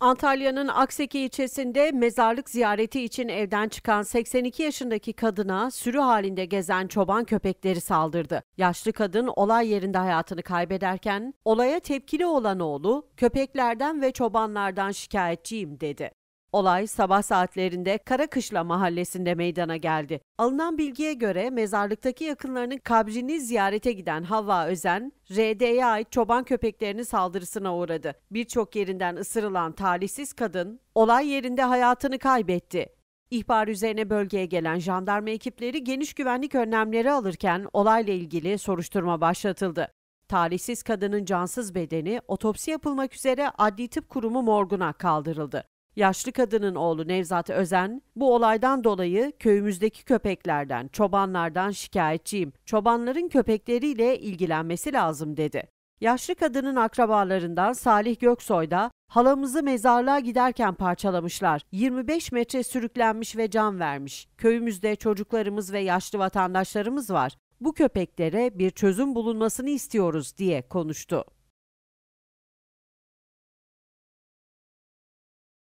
Antalya'nın Akseki ilçesinde mezarlık ziyareti için evden çıkan 82 yaşındaki kadına sürü halinde gezen çoban köpekleri saldırdı. Yaşlı kadın olay yerinde hayatını kaybederken olaya tepkili olan oğlu köpeklerden ve çobanlardan şikayetçiyim dedi. Olay sabah saatlerinde Karakışla mahallesinde meydana geldi. Alınan bilgiye göre mezarlıktaki yakınlarının kabrini ziyarete giden Havva Özen, RD'ye ait çoban köpeklerinin saldırısına uğradı. Birçok yerinden ısırılan talihsiz kadın olay yerinde hayatını kaybetti. İhbar üzerine bölgeye gelen jandarma ekipleri geniş güvenlik önlemleri alırken olayla ilgili soruşturma başlatıldı. Talihsiz kadının cansız bedeni otopsi yapılmak üzere Adli Tıp Kurumu morguna kaldırıldı. Yaşlı kadının oğlu Nevzat Özen, bu olaydan dolayı köyümüzdeki köpeklerden, çobanlardan şikayetçiyim. Çobanların köpekleriyle ilgilenmesi lazım dedi. Yaşlı kadının akrabalarından Salih Göksoy da halamızı mezarlığa giderken parçalamışlar. 25 metre sürüklenmiş ve can vermiş. Köyümüzde çocuklarımız ve yaşlı vatandaşlarımız var. Bu köpeklere bir çözüm bulunmasını istiyoruz diye konuştu.